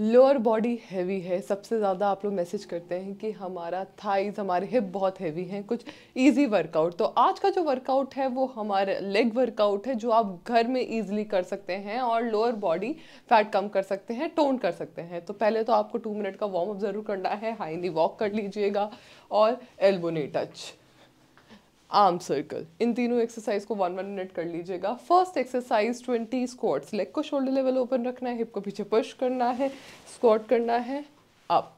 lower body heavy है सबसे ज़्यादा आप लोग मैसेज करते हैं कि हमारा थाइज हमारे हिप बहुत हैवी हैं कुछ इजी वर्कआउट तो आज का जो वर्कआउट है वो हमारे लेग वर्कआउट है जो आप घर में इजीली कर सकते हैं और लोअर बॉडी फैट कम कर सकते हैं टोन कर सकते हैं तो पहले तो आपको टू मिनट का वार्म अप ज़रूर करना है हाईली वॉक कर लीजिएगा और एल्बोनी टच आर्म सर्कल इन तीनों एक्सरसाइज को वन वन मिनट कर लीजिएगा first exercise twenty squats leg को शोल्डर लेवल ओपन रखना है हिप को पीछे पुश करना है स्क्वाट करना है अप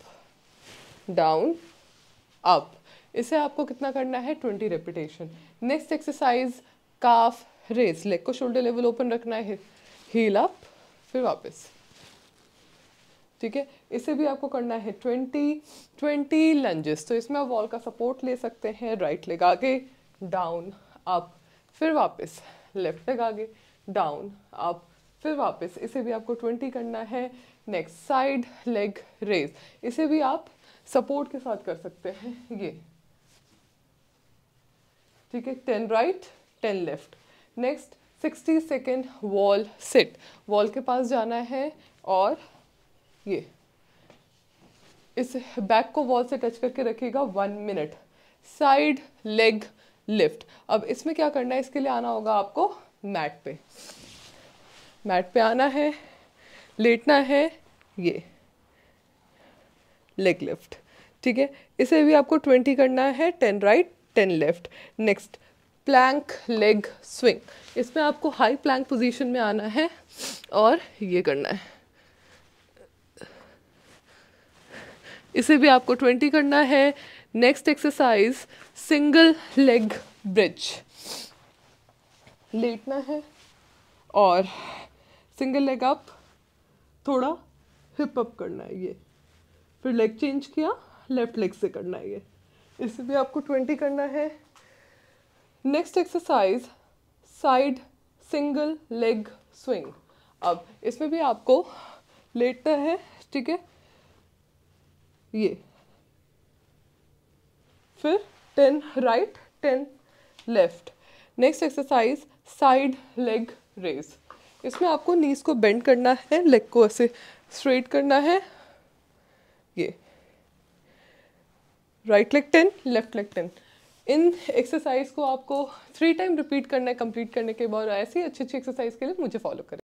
डाउन अप इसे आपको कितना करना है twenty repetition next exercise calf raise leg को शोल्डर लेवल ओपन रखना है हील अप फिर वापस ठीक है इसे भी आपको करना है ट्वेंटी ट्वेंटी लंजेस तो इसमें आप वॉल का सपोर्ट ले सकते हैं राइट लेग आगे डाउन अप फिर वापस लेफ्ट लेग आगे डाउन अप फिर वापस इसे भी आपको ट्वेंटी करना है नेक्स्ट साइड लेग रेज इसे भी आप सपोर्ट के साथ कर सकते हैं ये ठीक है ten right ten left next sixty second wall sit wall के पास जाना है और ये इस बैक को वॉल से टच करके रखिएगा one minute side leg lift अब इसमें क्या करना है इसके लिए आना होगा आपको मैट पे मैट पे आना है लेटना है ये लेग लिफ्ट ठीक है इसे भी आपको ट्वेंटी करना है ten right ten left next plank leg swing इसमें आपको हाई प्लैंक पोजीशन में आना है और ये करना है इसे भी आपको ट्वेंटी करना है next exercise single leg bridge लेटना है और सिंगल लेग अप थोड़ा हिप अप करना है ये फिर लेग चेंज किया लेफ्ट लेग से करना है ये इसे भी आपको ट्वेंटी करना है next exercise side single leg swing अब इसमें भी आपको लेटना है ठीक है ये फिर ten right ten left next exercise side leg raise इसमें आपको नीज को बेंड करना है लेग को ऐसे स्ट्रेट करना है ये right leg ten left leg ten इन एक्सरसाइज को आपको थ्री टाइम रिपीट करना है कंप्लीट करने के बाद ऐसी अच्छी अच्छी एक्सरसाइज के लिए मुझे फॉलो करें